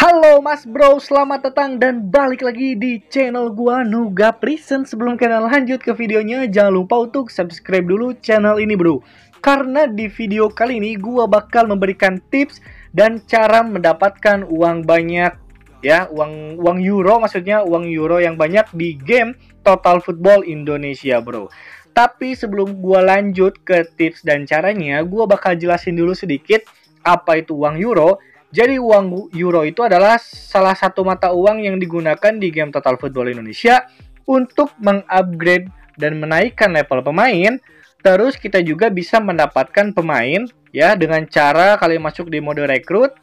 Halo mas bro, selamat datang dan balik lagi di channel gua Nuga Prison Sebelum kalian lanjut ke videonya, jangan lupa untuk subscribe dulu channel ini bro Karena di video kali ini gua bakal memberikan tips dan cara mendapatkan uang banyak Ya, uang, uang euro maksudnya, uang euro yang banyak di game Total Football Indonesia bro tapi sebelum gua lanjut ke tips dan caranya, gua bakal jelasin dulu sedikit apa itu uang euro jadi uang euro itu adalah salah satu mata uang yang digunakan di game Total Football Indonesia untuk mengupgrade dan menaikkan level pemain. Terus kita juga bisa mendapatkan pemain ya dengan cara kalian masuk di mode rekrut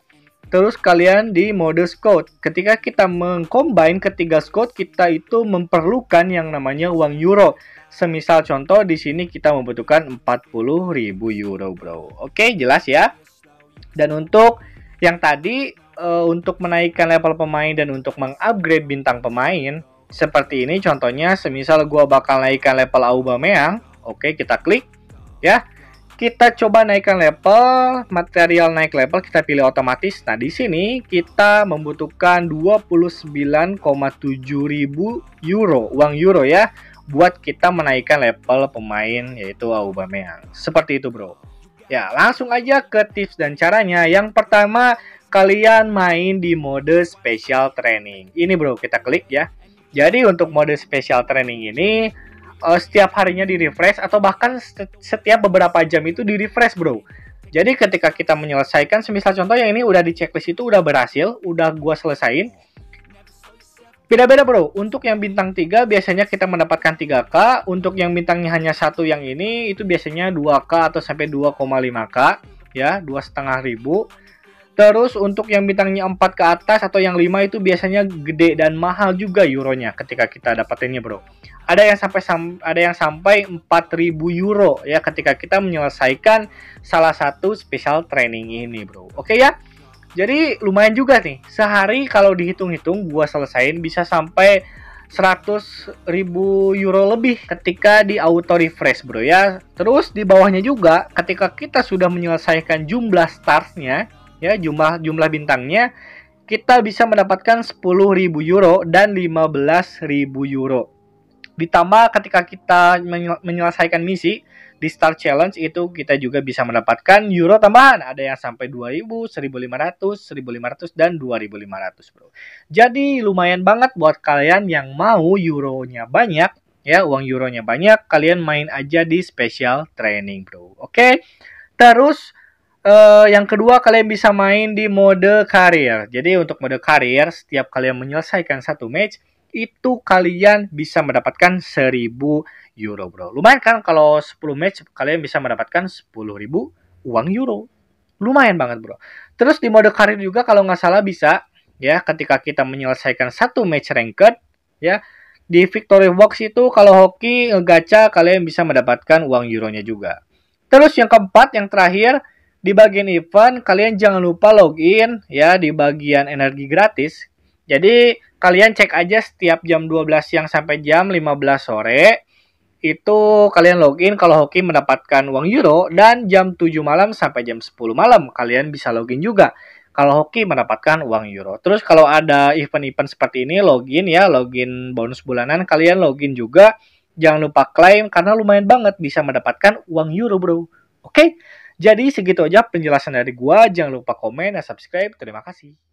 terus kalian di mode scout. Ketika kita mengcombine ketiga scout, kita itu memerlukan yang namanya uang euro. Semisal contoh di sini kita membutuhkan 40.000 euro, Bro. Oke, jelas ya. Dan untuk yang tadi uh, untuk menaikkan level pemain dan untuk mengupgrade bintang pemain seperti ini contohnya semisal gue bakal naikkan level Aubameyang oke kita klik ya kita coba naikkan level, material naik level kita pilih otomatis. Nah, di sini kita membutuhkan 29,7 ribu euro, uang euro ya, buat kita menaikkan level pemain yaitu Aubameyang. Seperti itu, Bro. Ya, langsung aja ke tips dan caranya. Yang pertama, kalian main di mode special training. Ini bro, kita klik ya. Jadi untuk mode special training ini, eh, setiap harinya di-refresh atau bahkan setiap beberapa jam itu di-refresh bro. Jadi ketika kita menyelesaikan, semisal contoh yang ini udah di checklist itu udah berhasil, udah gua selesain. Beda-beda bro, untuk yang bintang 3 biasanya kita mendapatkan 3K, untuk yang bintangnya hanya satu yang ini itu biasanya 2K atau sampai 2,5K ya, setengah ribu. Terus untuk yang bintangnya 4 ke atas atau yang 5 itu biasanya gede dan mahal juga euronya ketika kita dapatinnya bro. Ada yang sampai ada yang sampai 4000 euro ya ketika kita menyelesaikan salah satu special training ini bro. Oke ya? Jadi lumayan juga nih. Sehari kalau dihitung-hitung gua selesain bisa sampai 100 ribu euro lebih ketika di auto refresh bro ya terus di bawahnya juga ketika kita sudah menyelesaikan jumlah starsnya ya jumlah jumlah bintangnya kita bisa mendapatkan 10.000 euro dan 15.000 euro Ditambah ketika kita menyelesaikan misi di Star Challenge itu kita juga bisa mendapatkan euro tambahan. Ada yang sampai 2000, 1500, 1500 dan 2500, Bro. Jadi lumayan banget buat kalian yang mau euronya banyak ya, uang euronya banyak, kalian main aja di special training, Bro. Oke? Okay? Terus Uh, yang kedua kalian bisa main di mode karir. Jadi untuk mode karir setiap kalian menyelesaikan satu match itu kalian bisa mendapatkan 1000 euro bro. Lumayan kan kalau 10 match kalian bisa mendapatkan 10.000 uang euro. Lumayan banget bro. Terus di mode karir juga kalau nggak salah bisa ya ketika kita menyelesaikan satu match ranked ya di victory box itu kalau hoki gacha kalian bisa mendapatkan uang euronya juga. Terus yang keempat yang terakhir di bagian event kalian jangan lupa login ya di bagian energi gratis jadi kalian cek aja setiap jam 12 siang sampai jam 15 sore itu kalian login kalau hoki mendapatkan uang euro dan jam 7 malam sampai jam 10 malam kalian bisa login juga kalau hoki mendapatkan uang euro. Terus kalau ada event-event seperti ini login ya, login bonus bulanan kalian login juga. Jangan lupa klaim karena lumayan banget bisa mendapatkan uang euro, Bro. Oke? Jadi segitu aja penjelasan dari gua. Jangan lupa komen dan subscribe. Terima kasih.